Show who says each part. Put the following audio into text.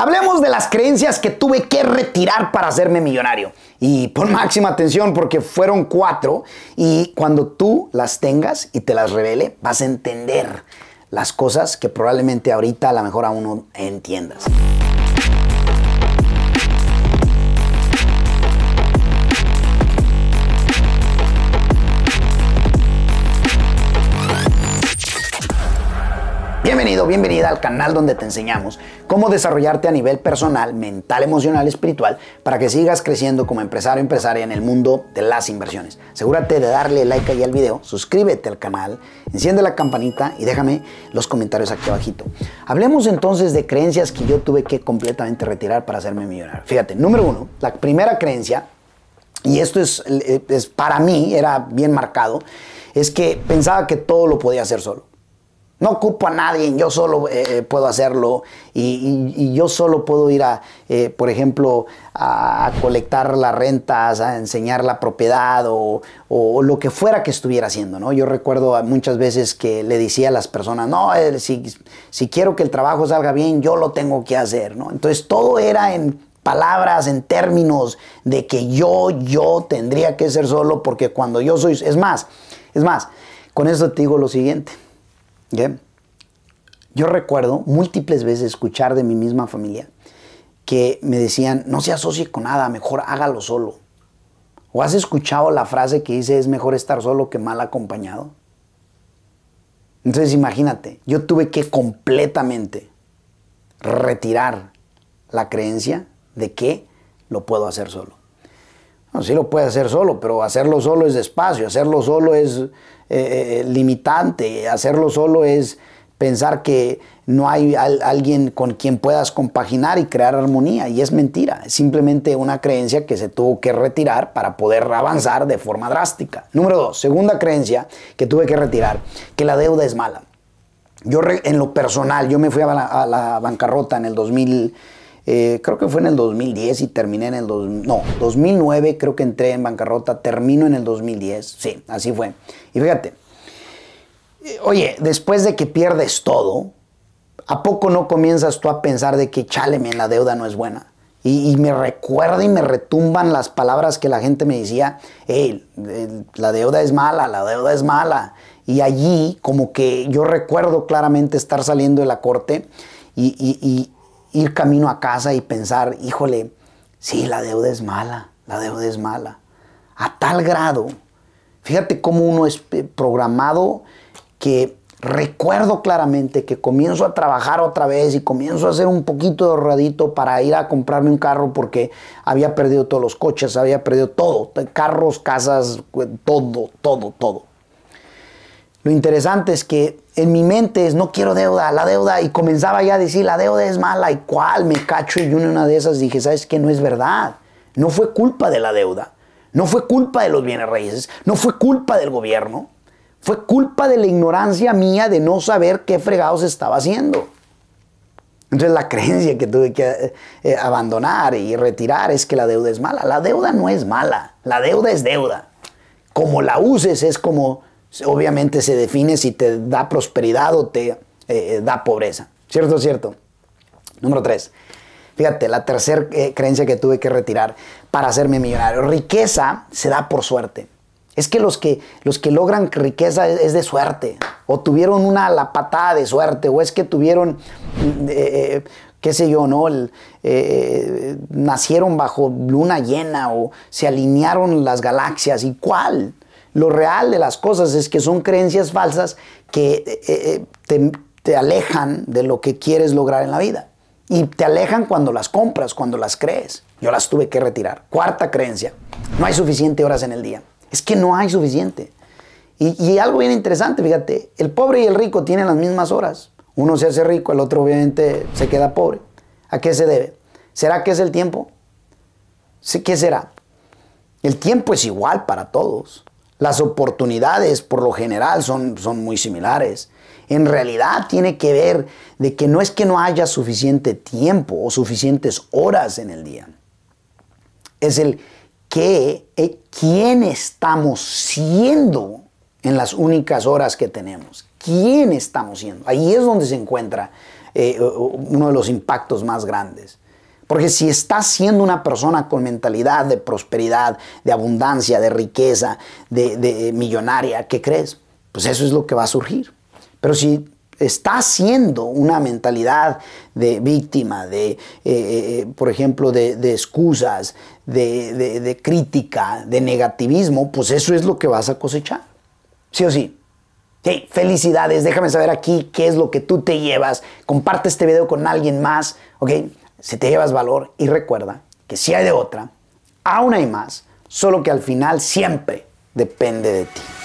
Speaker 1: Hablemos de las creencias que tuve que retirar para hacerme millonario. Y pon máxima atención porque fueron cuatro y cuando tú las tengas y te las revele, vas a entender las cosas que probablemente ahorita a lo mejor aún no entiendas. Bienvenido, bienvenida al canal donde te enseñamos cómo desarrollarte a nivel personal, mental, emocional, espiritual, para que sigas creciendo como empresario o empresaria en el mundo de las inversiones. Asegúrate de darle like ahí al video, suscríbete al canal, enciende la campanita y déjame los comentarios aquí abajito. Hablemos entonces de creencias que yo tuve que completamente retirar para hacerme millonario. Fíjate, número uno, la primera creencia, y esto es, eh, es para mí, era bien marcado, es que pensaba que todo lo podía hacer solo. No ocupo a nadie, yo solo eh, eh, puedo hacerlo y, yo solo puedo ir a, eh, por ejemplo, a, colectar las rentas, a enseñar la propiedad o, lo que fuera que estuviera haciendo, ¿no? Yo recuerdo muchas veces que le decía a las personas, no, si, si quiero que el trabajo salga bien, yo lo tengo que hacer, ¿no? Entonces todo era en palabras, en términos de que yo, yo tendría que ser solo porque cuando yo soy, es más, es más, con eso te digo lo siguiente. Yo recuerdo múltiples veces escuchar de mi misma familia que me decían, no se asocie con nada, mejor hágalo solo. ¿O has escuchado la frase que dice, es mejor estar solo que mal acompañado? Entonces imagínate, yo tuve que completamente retirar la creencia de que lo puedo hacer solo sí lo puede hacer solo, pero hacerlo solo es despacio, hacerlo solo es eh, eh, limitante, hacerlo solo es pensar que no hay alguien con quien puedas compaginar y crear armonía, y es mentira, es simplemente una creencia que se tuvo que retirar para poder avanzar de forma drástica. Número dos, segunda creencia que tuve que retirar, que la deuda es mala. Yo en lo personal, yo me fui a la bancarrota en el 2000. Eh, creo que fue en el 2010 y terminé en el no, 2009, creo que entré en bancarrota, termino en el 2010, sí, así fue. Y fíjate, eh, oye, después de que pierdes todo, ¿a poco no comienzas tú a pensar de que, chale, la deuda no es buena? Y, me recuerda y me retumban las palabras que la gente me decía, hey, eh, la deuda es mala, la deuda es mala. Y allí como que yo recuerdo claramente estar saliendo de la corte y, y, y ir camino a casa y pensar, híjole, sí, la deuda es mala, la deuda es mala. A tal grado, fíjate cómo uno es eh, programado que recuerdo claramente que comienzo a trabajar otra vez y comienzo a hacer un poquito de ahorradito para ir a comprarme un carro porque había perdido todos los coches, había perdido todo, carros, casas, eh, todo, todo, todo. Lo interesante es que en mi mente es no quiero deuda, la deuda, y comenzaba ya a decir la deuda es mala y cuál, me cacho. Y en una de esas dije, ¿sabes qué? No es verdad. No fue culpa de la deuda, no fue culpa de los bienes raíces, no fue culpa del gobierno, fue culpa de la ignorancia mía de no saber qué fregados estaba haciendo. Entonces la creencia que tuve que eh, eh, abandonar y retirar es que la deuda es mala. La deuda no es mala, la deuda es deuda. Como la uses es como pues, obviamente se define si te da prosperidad o te eh, da pobreza. ¿Cierto? ¿Cierto? Número tres. Fíjate, la tercera eh, creencia que tuve que retirar para hacerme millonario. Riqueza se da por suerte. Es que los que, los que logran riqueza es, de suerte. O tuvieron una la patada de suerte. O es que tuvieron... Mm, eh, qué sé yo, ¿no? nacieron bajo luna llena o se alinearon las galaxias. ¿Y cuál? Lo real de las cosas es que son creencias falsas que eh, eh, te, alejan de lo que quieres lograr en la vida. Y te alejan cuando las compras, cuando las crees. Yo las tuve que retirar. Cuarta creencia, no hay suficiente horas en el día. Es que no hay suficiente. Y, y, algo bien interesante, fíjate, el pobre y el rico tienen las mismas horas. Uno se hace rico, el otro obviamente se queda pobre. ¿A qué se debe? ¿Será que es el tiempo? ¿Qué será? El tiempo es igual para todos. Las oportunidades por lo general son, son muy similares. En realidad tiene que ver de que no es que no haya suficiente tiempo o suficientes horas en el día. Es el que, eh, quién estamos siendo en las únicas horas que tenemos. ¿Quién estamos siendo? Ahí es donde se encuentra eh, uno de los impactos más grandes. Porque si estás siendo una persona con mentalidad de prosperidad, de abundancia, de riqueza, de, millonaria, ¿qué crees? Pues eso es lo que va a surgir. Pero si está siendo una mentalidad de víctima, de, eh, eh, eh, por ejemplo, de, excusas, de, crítica, de negativismo, pues eso es lo que vas a cosechar. Sí o sí. Hey, felicidades, déjame saber aquí qué es lo que tú te llevas. Comparte este video con alguien más, ¿ok? si te llevas valor y recuerda que si hay de otra, aún hay más, solo que al final siempre depende de ti.